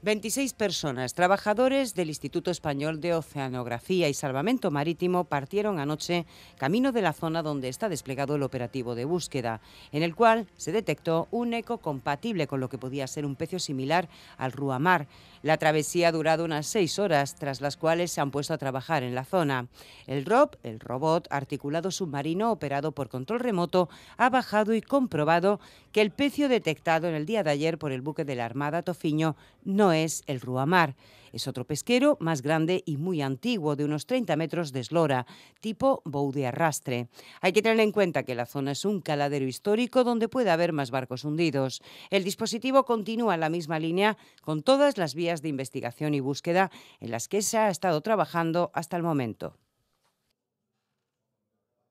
26 personas, trabajadores del Instituto Español de Oceanografía y Salvamento Marítimo, partieron anoche camino de la zona donde está desplegado el operativo de búsqueda, en el cual se detectó un eco compatible con lo que podía ser un pecio similar al Mar. La travesía ha durado unas seis horas, tras las cuales se han puesto a trabajar en la zona. El ROB, el robot articulado submarino operado por control remoto, ha bajado y comprobado que el pecio detectado en el día de ayer por el buque de la Armada Tofiño no es el Ruamar. Es otro pesquero más grande y muy antiguo, de unos 30 metros de eslora, tipo bou de arrastre. Hay que tener en cuenta que la zona es un caladero histórico donde puede haber más barcos hundidos. El dispositivo continúa en la misma línea con todas las vías de investigación y búsqueda en las que se ha estado trabajando hasta el momento.